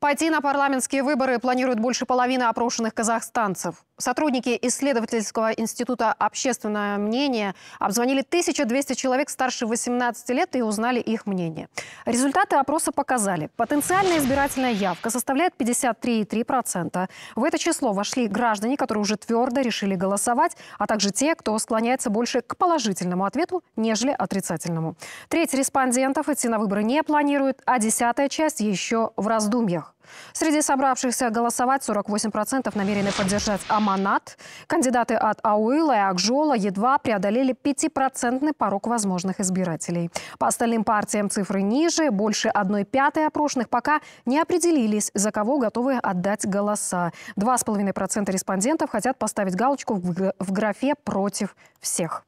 Пойти на парламентские выборы планирует больше половины опрошенных казахстанцев. Сотрудники исследовательского института общественного мнения обзвонили 1200 человек старше 18 лет и узнали их мнение. Результаты опроса показали, потенциальная избирательная явка составляет 53,3%. В это число вошли граждане, которые уже твердо решили голосовать, а также те, кто склоняется больше к положительному ответу, нежели отрицательному. Треть респондентов идти на выборы не планирует, а десятая часть еще в раздумьях. Среди собравшихся голосовать 48% намерены поддержать Аманат. Кандидаты от Ауила и Акжола едва преодолели 5% порог возможных избирателей. По остальным партиям цифры ниже. Больше 1 пятой опрошенных пока не определились, за кого готовы отдать голоса. 2,5% респондентов хотят поставить галочку в графе «против всех».